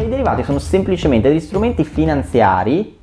I derivati sono semplicemente degli strumenti finanziari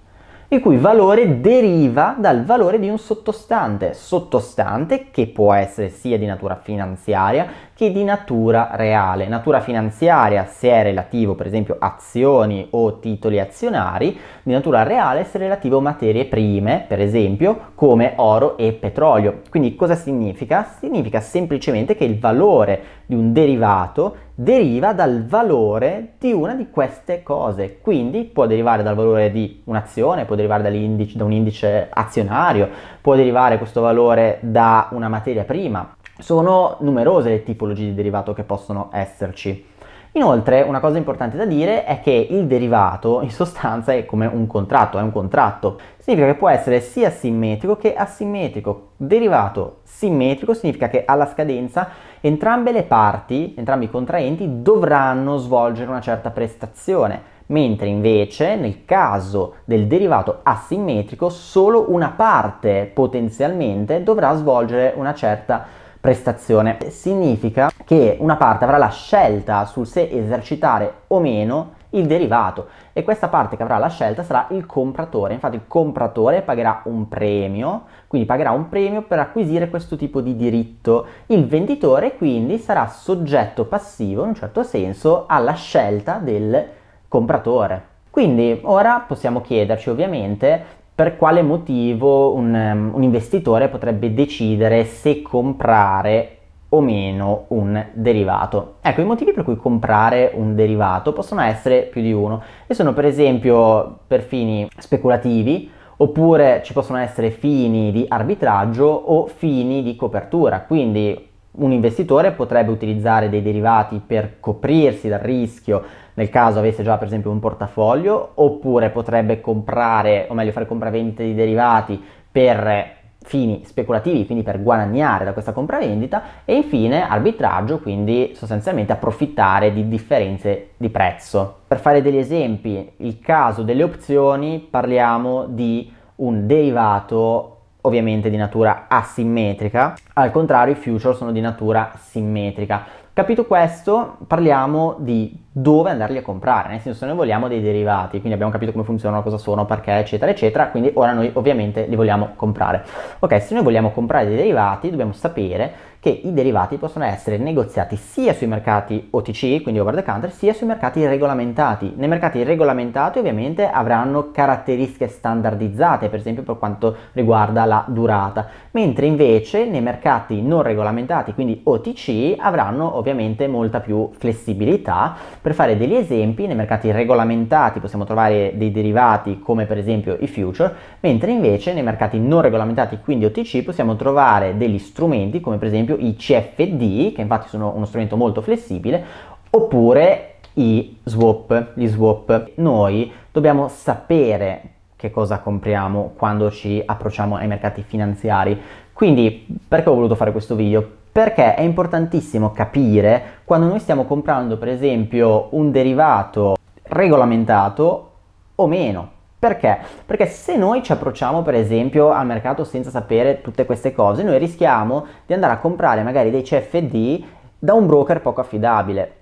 il cui valore deriva dal valore di un sottostante, sottostante che può essere sia di natura finanziaria che di natura reale, natura finanziaria se è relativo per esempio azioni o titoli azionari, di natura reale se è relativo a materie prime, per esempio come oro e petrolio. Quindi cosa significa? Significa semplicemente che il valore di un derivato deriva dal valore di una di queste cose, quindi può derivare dal valore di un'azione, può derivare da un indice azionario, può derivare questo valore da una materia prima, sono numerose le tipologie di derivato che possono esserci. Inoltre, una cosa importante da dire è che il derivato in sostanza è come un contratto, è un contratto. Significa che può essere sia simmetrico che asimmetrico. Derivato simmetrico significa che alla scadenza entrambe le parti, entrambi i contraenti, dovranno svolgere una certa prestazione, mentre invece nel caso del derivato asimmetrico solo una parte potenzialmente dovrà svolgere una certa prestazione prestazione. Significa che una parte avrà la scelta sul se esercitare o meno il derivato e questa parte che avrà la scelta sarà il compratore. Infatti il compratore pagherà un premio, quindi pagherà un premio per acquisire questo tipo di diritto. Il venditore quindi sarà soggetto passivo in un certo senso alla scelta del compratore. Quindi ora possiamo chiederci ovviamente per quale motivo un, um, un investitore potrebbe decidere se comprare o meno un derivato. Ecco, i motivi per cui comprare un derivato possono essere più di uno e sono per esempio per fini speculativi, oppure ci possono essere fini di arbitraggio o fini di copertura, quindi un investitore potrebbe utilizzare dei derivati per coprirsi dal rischio nel caso avesse già per esempio un portafoglio oppure potrebbe comprare o meglio fare compravendite di derivati per fini speculativi, quindi per guadagnare da questa compravendita e infine arbitraggio, quindi sostanzialmente approfittare di differenze di prezzo. Per fare degli esempi, il caso delle opzioni parliamo di un derivato ovviamente di natura asimmetrica, al contrario i future sono di natura simmetrica. Capito questo, parliamo di dove andarli a comprare, nel senso se noi vogliamo dei derivati, quindi abbiamo capito come funzionano, cosa sono, perché, eccetera, eccetera, quindi ora noi ovviamente li vogliamo comprare. Ok, se noi vogliamo comprare dei derivati, dobbiamo sapere che i derivati possono essere negoziati sia sui mercati OTC, quindi over the counter, sia sui mercati regolamentati. Nei mercati regolamentati ovviamente avranno caratteristiche standardizzate, per esempio per quanto riguarda la durata, mentre invece nei mercati non regolamentati, quindi OTC, avranno ovviamente ovviamente molta più flessibilità. Per fare degli esempi, nei mercati regolamentati possiamo trovare dei derivati come per esempio i future, mentre invece nei mercati non regolamentati, quindi OTC, possiamo trovare degli strumenti come per esempio i CFD, che infatti sono uno strumento molto flessibile, oppure i swap, gli swap. Noi dobbiamo sapere che cosa compriamo quando ci approcciamo ai mercati finanziari. Quindi perché ho voluto fare questo video? perché è importantissimo capire quando noi stiamo comprando per esempio un derivato regolamentato o meno. Perché? Perché se noi ci approcciamo per esempio al mercato senza sapere tutte queste cose, noi rischiamo di andare a comprare magari dei CFD da un broker poco affidabile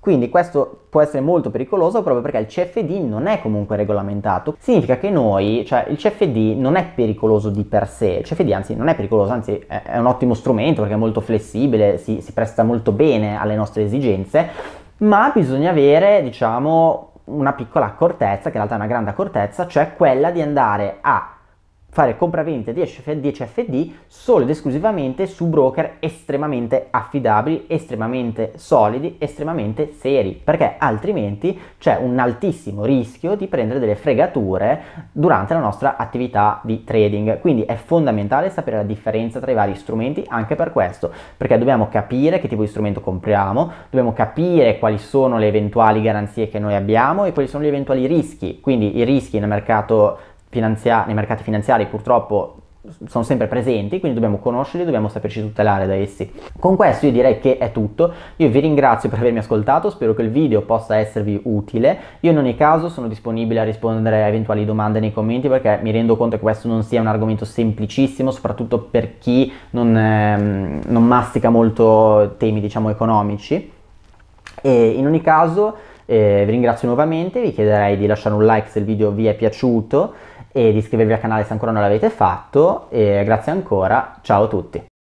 quindi questo può essere molto pericoloso proprio perché il CFD non è comunque regolamentato. Significa che noi, cioè il CFD non è pericoloso di per sé, il CFD anzi non è pericoloso, anzi è un ottimo strumento perché è molto flessibile, si, si presta molto bene alle nostre esigenze, ma bisogna avere diciamo una piccola accortezza, che in realtà è una grande accortezza, cioè quella di andare a fare compravendita di FD solo ed esclusivamente su broker estremamente affidabili, estremamente solidi, estremamente seri, perché altrimenti c'è un altissimo rischio di prendere delle fregature durante la nostra attività di trading. Quindi è fondamentale sapere la differenza tra i vari strumenti anche per questo, perché dobbiamo capire che tipo di strumento compriamo, dobbiamo capire quali sono le eventuali garanzie che noi abbiamo e quali sono gli eventuali rischi. Quindi i rischi nel mercato finanzia- nei mercati finanziari purtroppo sono sempre presenti, quindi dobbiamo conoscerli, dobbiamo saperci tutelare da essi. Con questo io direi che è tutto, io vi ringrazio per avermi ascoltato, spero che il video possa esservi utile, io in ogni caso sono disponibile a rispondere a eventuali domande nei commenti perché mi rendo conto che questo non sia un argomento semplicissimo, soprattutto per chi non, ehm, non mastica molto temi diciamo economici. E in ogni caso eh, vi ringrazio nuovamente, vi chiederei di lasciare un like se il video vi è piaciuto e di iscrivervi al canale se ancora non l'avete fatto e grazie ancora, ciao a tutti!